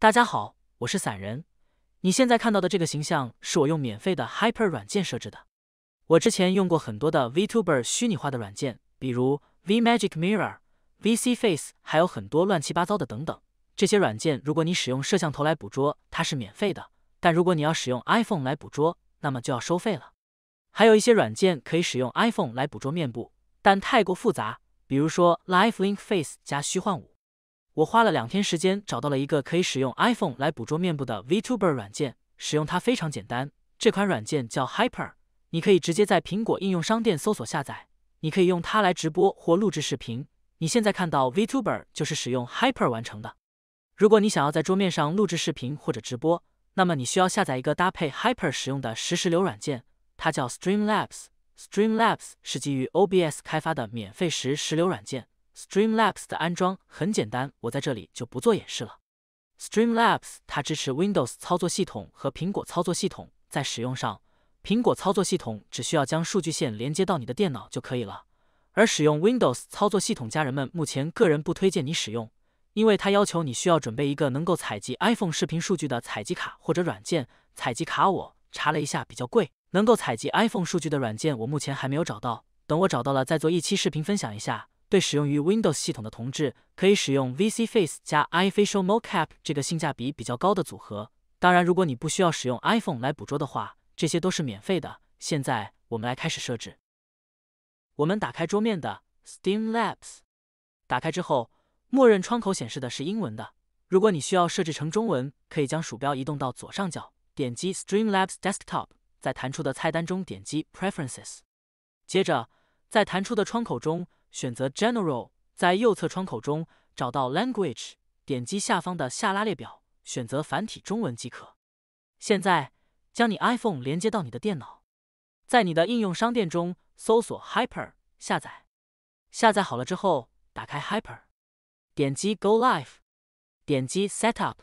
大家好，我是散人。你现在看到的这个形象是我用免费的 Hyper 软件设置的。我之前用过很多的 VTuber 虚拟化的软件，比如 V Magic Mirror、VC Face，还有很多乱七八糟的等等。这些软件如果你使用摄像头来捕捉，它是免费的；但如果你要使用 iPhone 来捕捉，那么就要收费了。还有一些软件可以使用 iPhone 来捕捉面部，但太过复杂，比如说 Life Link Face 加虚幻五。我花了两天时间找到了一个可以使用 iPhone 来捕捉面部的 VTuber 软件，使用它非常简单。这款软件叫 Hyper，你可以直接在苹果应用商店搜索下载。你可以用它来直播或录制视频。你现在看到 VTuber 就是使用 Hyper 完成的。如果你想要在桌面上录制视频或者直播，那么你需要下载一个搭配 Hyper 使用的实时流软件，它叫 Streamlabs。Streamlabs 是基于 OBS 开发的免费实时流软件。Streamlabs 的安装很简单，我在这里就不做演示了。Streamlabs 它支持 Windows 操作系统和苹果操作系统，在使用上，苹果操作系统只需要将数据线连接到你的电脑就可以了。而使用 Windows 操作系统，家人们目前个人不推荐你使用，因为它要求你需要准备一个能够采集 iPhone 视频数据的采集卡或者软件。采集卡我查了一下比较贵，能够采集 iPhone 数据的软件我目前还没有找到，等我找到了再做一期视频分享一下。对使用于 Windows 系统的同志，可以使用 VC Face 加 iFacial mocap 这个性价比比较高的组合。当然，如果你不需要使用 iPhone 来捕捉的话，这些都是免费的。现在我们来开始设置。我们打开桌面的 Steam Labs，打开之后，默认窗口显示的是英文的。如果你需要设置成中文，可以将鼠标移动到左上角，点击 Steam r Labs Desktop，在弹出的菜单中点击 Preferences，接着在弹出的窗口中。选择 General，在右侧窗口中找到 Language，点击下方的下拉列表，选择繁体中文即可。现在将你 iPhone 连接到你的电脑，在你的应用商店中搜索 Hyper 下载。下载好了之后，打开 Hyper，点击 Go Live，点击 Set Up，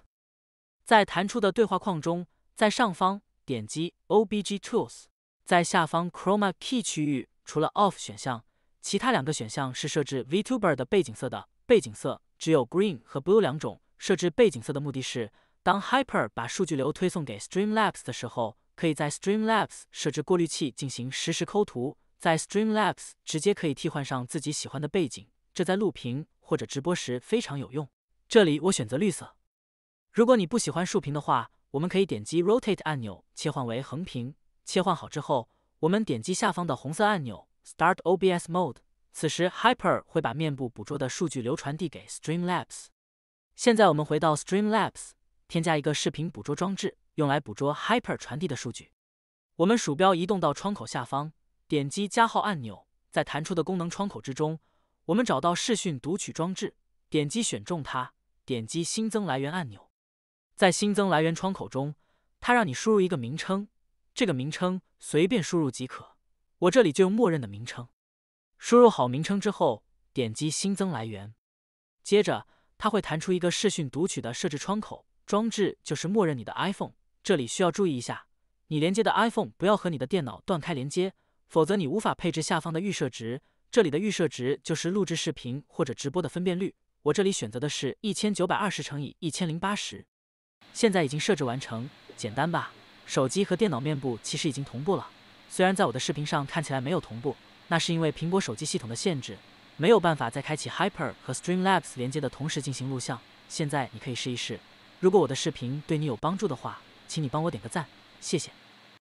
在弹出的对话框中，在上方点击 OBG Tools，在下方 Chroma Key 区域除了 Off 选项。其他两个选项是设置 VTuber 的背景色的，背景色只有 green 和 blue 两种。设置背景色的目的是，当 Hyper 把数据流推送给 Streamlabs 的时候，可以在 Streamlabs 设置过滤器进行实时抠图，在 Streamlabs 直接可以替换上自己喜欢的背景，这在录屏或者直播时非常有用。这里我选择绿色。如果你不喜欢竖屏的话，我们可以点击 Rotate 按钮切换为横屏。切换好之后，我们点击下方的红色按钮。Start OBS mode，此时 Hyper 会把面部捕捉的数据流传递给 Streamlabs。现在我们回到 Streamlabs，添加一个视频捕捉装置，用来捕捉 Hyper 传递的数据。我们鼠标移动到窗口下方，点击加号按钮，在弹出的功能窗口之中，我们找到视讯读取装置，点击选中它，点击新增来源按钮。在新增来源窗口中，它让你输入一个名称，这个名称随便输入即可。我这里就用默认的名称，输入好名称之后，点击新增来源，接着它会弹出一个视讯读取的设置窗口，装置就是默认你的 iPhone，这里需要注意一下，你连接的 iPhone 不要和你的电脑断开连接，否则你无法配置下方的预设值，这里的预设值就是录制视频或者直播的分辨率，我这里选择的是一千九百二十乘以一千零八十，现在已经设置完成，简单吧？手机和电脑面部其实已经同步了。虽然在我的视频上看起来没有同步，那是因为苹果手机系统的限制，没有办法在开启 Hyper 和 Streamlabs 连接的同时进行录像。现在你可以试一试。如果我的视频对你有帮助的话，请你帮我点个赞，谢谢。